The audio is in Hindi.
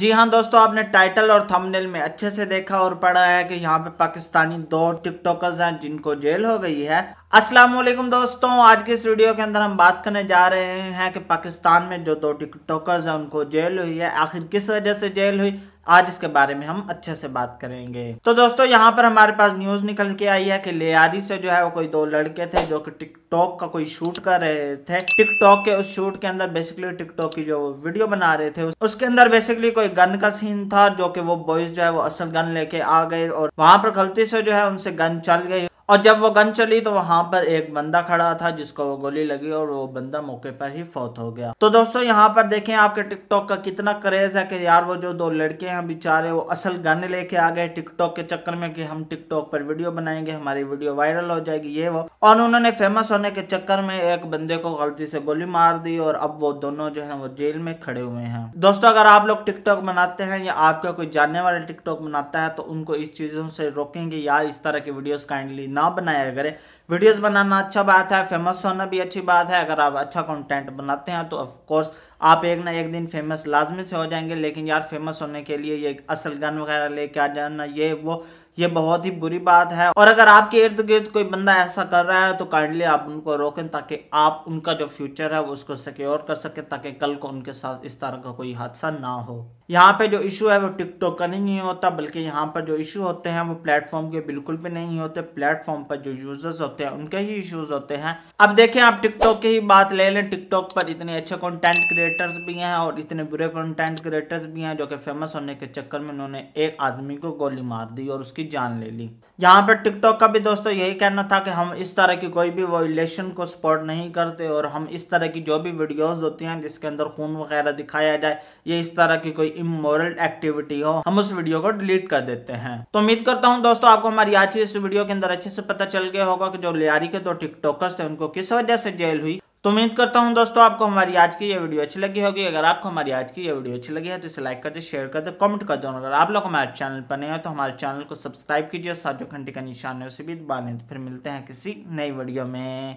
जी हाँ दोस्तों आपने टाइटल और थंबनेल में अच्छे से देखा और पढ़ा है कि यहाँ पे पाकिस्तानी दो टिकटॉकर्स हैं जिनको जेल हो गई है अस्सलाम वालेकुम दोस्तों आज के इस वीडियो के अंदर हम बात करने जा रहे हैं कि पाकिस्तान में जो दो टिकटॉकर्स हैं उनको जेल हुई है आखिर किस वजह से जेल हुई आज इसके बारे में हम अच्छे से बात करेंगे तो दोस्तों यहाँ पर हमारे पास न्यूज निकल के आई है कि लेयारी से जो है वो कोई दो लड़के थे जो कि टिकटॉक का कोई शूट कर रहे थे टिकटॉक के उस शूट के अंदर बेसिकली टिकटॉक की जो वीडियो बना रहे थे उसके अंदर बेसिकली कोई गन का सीन था जो कि वो बॉयज जो है वो असल गन लेके आ गए और वहां पर गलती से जो है उनसे गन चल गई और जब वो गन चली तो वहां पर एक बंदा खड़ा था जिसको वो गोली लगी और वो बंदा मौके पर ही फौत हो गया तो दोस्तों यहाँ पर देखें आपके टिकटॉक का कितना क्रेज है कि यार वो जो दो लड़के हैं बेचारे वो असल गन लेके आ गए टिकटॉक के चक्कर में कि हम टिकटॉक पर वीडियो बनाएंगे हमारी वीडियो वायरल हो जाएगी ये वो और उन्होंने फेमस होने के चक्कर में एक बंदे को गलती से गोली मार दी और अब वो दोनों जो है वो जेल में खड़े हुए हैं दोस्तों अगर आप लोग टिकटॉक बनाते हैं या आपका कोई जानने वाला टिकटॉक बनाता है तो उनको इस चीजों से रोकेंगे यार इस तरह की वीडियो काइंडली ना बनाया करें वीडियोस बनाना अच्छा बात है फेमस होना भी अच्छी बात है अगर आप अच्छा कंटेंट बनाते हैं तो ऑफकोर्स आप एक ना एक दिन फेमस लाजमी से हो जाएंगे लेकिन यार फेमस होने के लिए ये असल गन वगैरह लेके आ जाना ये वो ये बहुत ही बुरी बात है और अगर आपके इर्द गिर्द कोई बंदा ऐसा कर रहा है तो काइंडली आप उनको रोकें ताकि आप उनका जो फ्यूचर है वो उसको सिक्योर कर सके ताकि कल को उनके साथ इस तरह का कोई हादसा ना हो यहाँ पे जो इशू है वो टिकटॉक का नहीं होता बल्कि यहाँ पर जो इशू होते हैं वो प्लेटफॉर्म के बिल्कुल भी नहीं होते प्लेटफॉर्म पर जो यूजर्स होते हैं उनके ही इशूज होते हैं अब देखें आप टिकटॉक की ही बात ले लें टिकटॉक पर इतने अच्छे कॉन्टेंट क्रिएट क्रिएटर्स भी हैं और इतने बुरे कंटेंट क्रिएटर्स भी हैं जो कि फेमस होने के चक्कर में उन्होंने एक आदमी को गोली मार दी और उसकी जान ले ली यहाँ पर टिकटॉक का भी दोस्तों यही कहना था कि हम इस तरह की कोई भी वॉयलेशन को सपोर्ट नहीं करते और हम इस तरह की जो भी वीडियोज होती हैं जिसके अंदर खून वगैरह दिखाया जाए ये इस तरह की कोई इमोरल एक्टिविटी हो हम उस वीडियो को डिलीट कर देते हैं तो उम्मीद करता हूँ दोस्तों आपको हमारी आज की इस वीडियो के अंदर अच्छे से पता चल गया होगा कि जो लियारी के दो टिकटॉकर्स थे उनको किस वजह से जेल हुई तो उम्मीद करता हूं दोस्तों आपको हमारी आज की ये वीडियो अच्छी लगी होगी अगर आपको हमारी आज की ये वीडियो अच्छी लगी है तो इसे लाइक कर दे शेयर कर दे कमेंट कर दो अगर आप लोग हमारे चैनल पर नए हो तो हमारे चैनल को सब्सक्राइब कीजिए और साथ जो घंटे का निशान है उसे भी दबा लें तो फिर मिलते हैं किसी नई वीडियो में